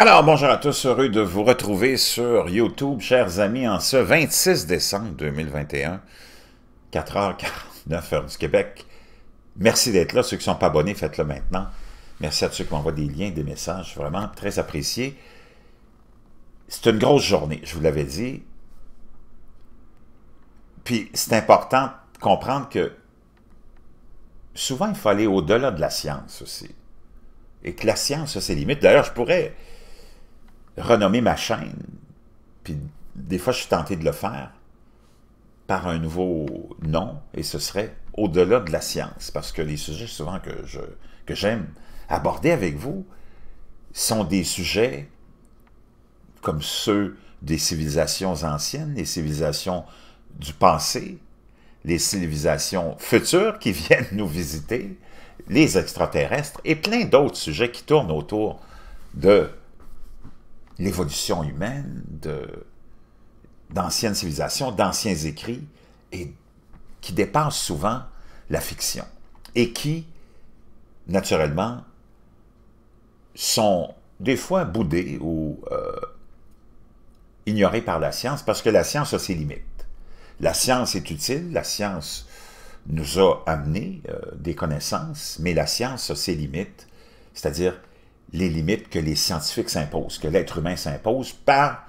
Alors, bonjour à tous, heureux de vous retrouver sur YouTube, chers amis, en ce 26 décembre 2021, 4h49 heure du Québec. Merci d'être là. Ceux qui ne sont pas abonnés, faites-le maintenant. Merci à ceux qui m'envoient des liens, des messages, vraiment très apprécié. C'est une grosse journée, je vous l'avais dit. Puis, c'est important de comprendre que souvent, il faut aller au-delà de la science aussi. Et que la science a ses limites. D'ailleurs, je pourrais renommer ma chaîne. Puis des fois, je suis tenté de le faire par un nouveau nom, et ce serait au-delà de la science, parce que les sujets souvent que je que j'aime aborder avec vous sont des sujets comme ceux des civilisations anciennes, les civilisations du passé, les civilisations futures qui viennent nous visiter, les extraterrestres et plein d'autres sujets qui tournent autour de l'évolution humaine d'anciennes civilisations, d'anciens écrits, et qui dépassent souvent la fiction, et qui, naturellement, sont des fois boudés ou euh, ignorés par la science, parce que la science a ses limites. La science est utile, la science nous a amené euh, des connaissances, mais la science a ses limites, c'est-à-dire les limites que les scientifiques s'imposent, que l'être humain s'impose par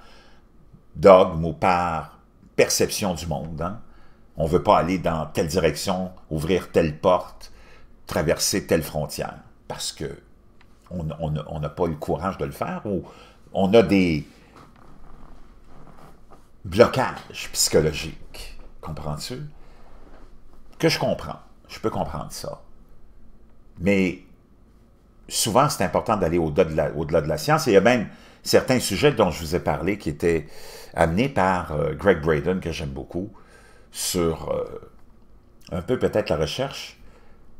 dogme ou par perception du monde. Hein. On ne veut pas aller dans telle direction, ouvrir telle porte, traverser telle frontière, parce que on n'a pas le courage de le faire ou on a des blocages psychologiques, comprends-tu? Que je comprends, je peux comprendre ça. Mais souvent, c'est important d'aller au-delà de, la science. Et il y a même certains sujets dont je vous ai parlé qui étaient amenés par euh, Greg Braden, que j'aime beaucoup, sur euh, un peu peut-être la recherche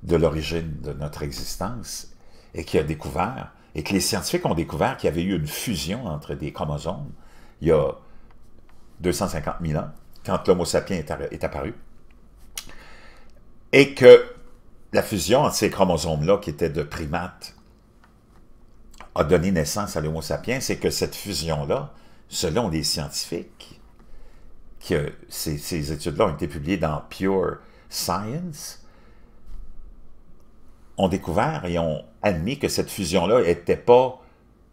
de l'origine de notre existence et qui a découvert, et que les scientifiques ont découvert qu'il y avait eu une fusion entre des chromosomes il y a 250 000 ans, quand l'homo sapiens est, est apparu, et que la fusion entre ces chromosomes-là, qui étaient de primates a donné naissance à l'Homo sapiens, c'est que cette fusion-là, selon les scientifiques, que ces, ces études-là ont été publiées dans Pure Science, ont découvert et ont admis que cette fusion-là n'était pas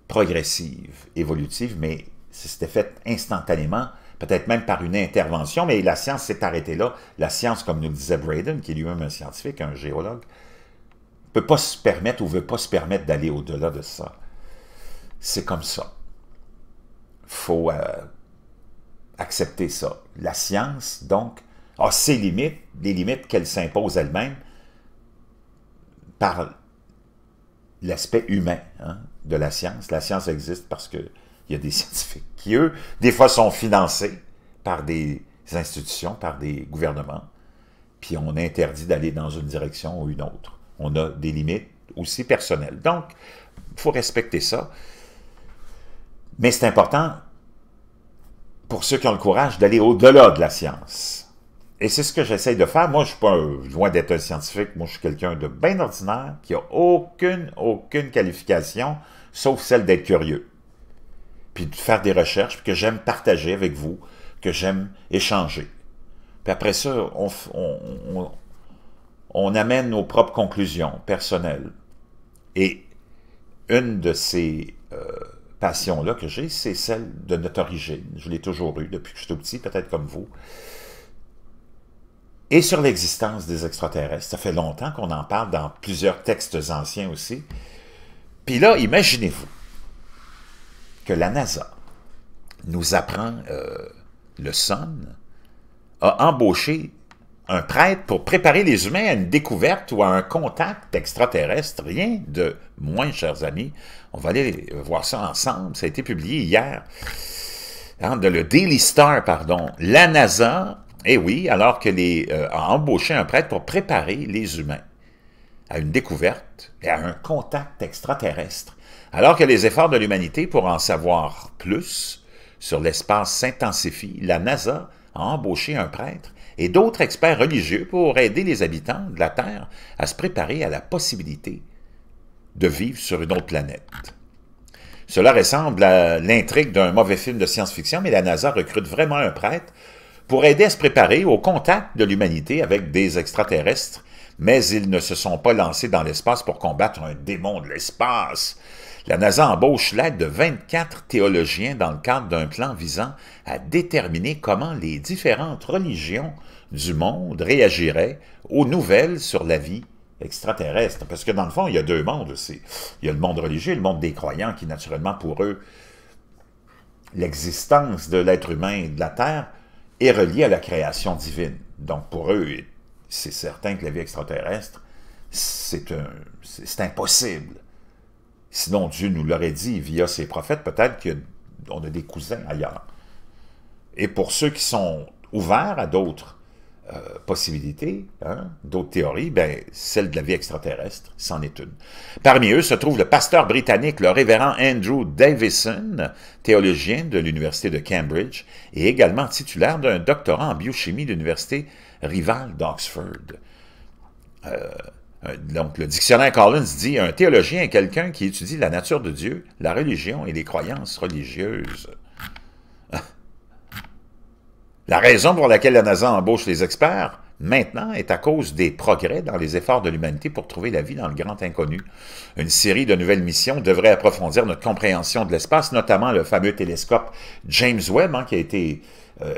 progressive, évolutive, mais c'était fait instantanément, peut-être même par une intervention, mais la science s'est arrêtée là. La science, comme nous le disait Braden, qui est lui-même un scientifique, un géologue, ne peut pas se permettre ou ne veut pas se permettre d'aller au-delà de ça c'est comme ça. faut euh, accepter ça. La science, donc, a ses limites, des limites qu'elle s'impose elle-même par l'aspect humain hein, de la science. La science existe parce qu'il y a des scientifiques qui, eux, des fois sont financés par des institutions, par des gouvernements, puis on interdit d'aller dans une direction ou une autre. On a des limites aussi personnelles. Donc, il faut respecter ça. Mais c'est important pour ceux qui ont le courage d'aller au-delà de la science. Et c'est ce que j'essaye de faire. Moi, je ne suis pas loin d'être un scientifique. Moi, je suis quelqu'un de bien ordinaire qui n'a aucune, aucune qualification, sauf celle d'être curieux. Puis de faire des recherches, que j'aime partager avec vous, que j'aime échanger. Puis après ça, on amène nos propres conclusions personnelles. Et une de ces passion-là que j'ai, c'est celle de notre origine. Je l'ai toujours eue depuis que je suis tout petit, peut-être comme vous. Et sur l'existence des extraterrestres, ça fait longtemps qu'on en parle dans plusieurs textes anciens aussi. Puis là, imaginez-vous que la NASA nous apprend, euh, le SON, a embauché un prêtre pour préparer les humains à une découverte ou à un contact extraterrestre. Rien de moins, chers amis. On va aller voir ça ensemble. Ça a été publié hier dans hein, de le Daily Star, pardon. La NASA, eh oui, alors que les euh, a embauché un prêtre pour préparer les humains à une découverte et à un contact extraterrestre. Alors que les efforts de l'humanité pour en savoir plus sur l'espace s'intensifient, la NASA a embauché un prêtre et d'autres experts religieux pour aider les habitants de la Terre à se préparer à la possibilité de vivre sur une autre planète. Cela ressemble à l'intrigue d'un mauvais film de science-fiction, mais la NASA recrute vraiment un prêtre pour aider à se préparer au contact de l'humanité avec des extraterrestres, mais ils ne se sont pas lancés dans l'espace pour combattre un démon de l'espace. La NASA embauche l'aide de 24 théologiens dans le cadre d'un plan visant à déterminer comment les différentes religions du monde réagiraient aux nouvelles sur la vie extraterrestre. Parce que dans le fond, il y a deux mondes aussi. Il y a le monde religieux et le monde des croyants qui, naturellement, pour eux, l'existence de l'être humain et de la Terre est reliée à la création divine. Donc pour eux, c'est certain que la vie extraterrestre, c'est impossible. Sinon, Dieu nous l'aurait dit via ses prophètes, peut-être qu'on a des cousins ailleurs. Et pour ceux qui sont ouverts à d'autres euh, possibilités, hein, d'autres théories, ben, celle de la vie extraterrestre, c'en est une. Parmi eux se trouve le pasteur britannique, le révérend Andrew Davison, théologien de l'Université de Cambridge et également titulaire d'un doctorat en biochimie de l'Université rivale d'Oxford. Euh, euh, donc, le dictionnaire Collins dit un théologien est quelqu'un qui étudie la nature de Dieu, la religion et les croyances religieuses. la raison pour laquelle la NASA embauche les experts maintenant est à cause des progrès dans les efforts de l'humanité pour trouver la vie dans le grand inconnu. Une série de nouvelles missions devrait approfondir notre compréhension de l'espace, notamment le fameux télescope James Webb hein, qui a été euh,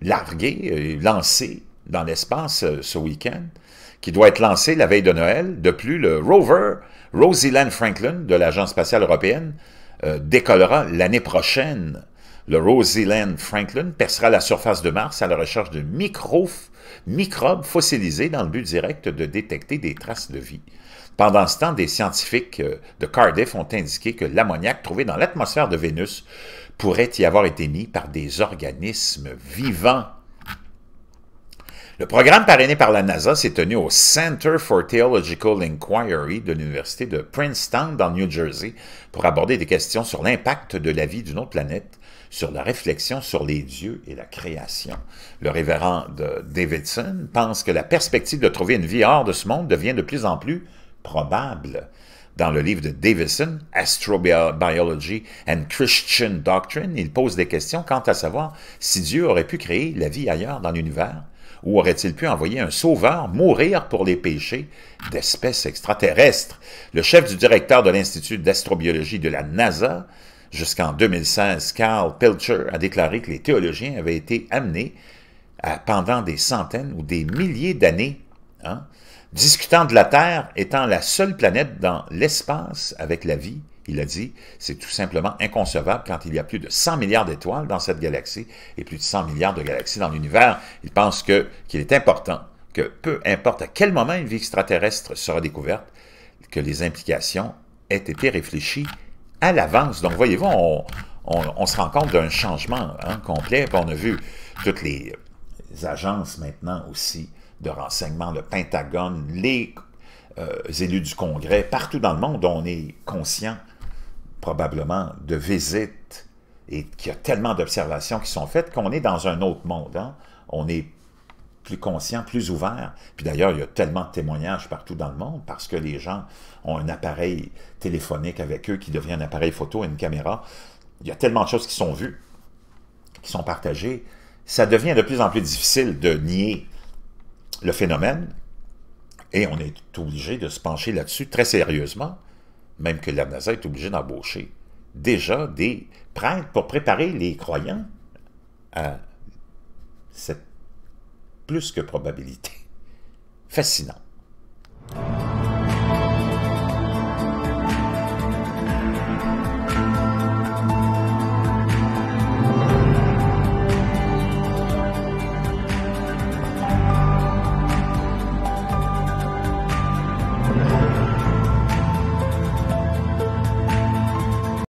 largué, lancé dans l'espace euh, ce week-end qui doit être lancé la veille de Noël. De plus, le rover Rosalind Franklin de l'Agence spatiale européenne euh, décollera l'année prochaine. Le Rosalind Franklin percera la surface de Mars à la recherche de microbes fossilisés dans le but direct de détecter des traces de vie. Pendant ce temps, des scientifiques euh, de Cardiff ont indiqué que l'ammoniac trouvé dans l'atmosphère de Vénus pourrait y avoir été mis par des organismes vivants le programme parrainé par la NASA s'est tenu au Center for Theological Inquiry de l'Université de Princeton dans New Jersey pour aborder des questions sur l'impact de la vie d'une autre planète sur la réflexion sur les dieux et la création. Le révérend de Davidson pense que la perspective de trouver une vie hors de ce monde devient de plus en plus probable. Dans le livre de Davidson, Astrobiology and Christian Doctrine, il pose des questions quant à savoir si Dieu aurait pu créer la vie ailleurs dans l'univers où aurait-il pu envoyer un sauveur mourir pour les péchés d'espèces extraterrestres? Le chef du directeur de l'Institut d'astrobiologie de la NASA, jusqu'en 2016, Carl Pilcher, a déclaré que les théologiens avaient été amenés à, pendant des centaines ou des milliers d'années, hein, discutant de la Terre étant la seule planète dans l'espace avec la vie il a dit, c'est tout simplement inconcevable quand il y a plus de 100 milliards d'étoiles dans cette galaxie et plus de 100 milliards de galaxies dans l'univers. Il pense qu'il est important que peu importe à quel moment une vie extraterrestre sera découverte, que les implications aient été réfléchies à l'avance. Donc, voyez-vous, on, se rend compte d'un changement hein, complet. on a vu toutes les, agences maintenant aussi de renseignement, le Pentagone, les euh, élus du Congrès, partout dans le monde, on est conscient probablement, de visites et qu'il y a tellement d'observations qui sont faites qu'on est dans un autre monde. Hein. On est plus conscient, plus ouvert. Puis d'ailleurs, il y a tellement de témoignages partout dans le monde parce que les gens ont un appareil téléphonique avec eux qui devient un appareil photo, et une caméra. Il y a tellement de choses qui sont vues, qui sont partagées. Ça devient de plus en plus difficile de nier le phénomène et on est obligé de se pencher là-dessus très sérieusement même que la NASA est obligée d'embaucher déjà des prêtres pour préparer les croyants à cette plus que probabilité. Fascinant.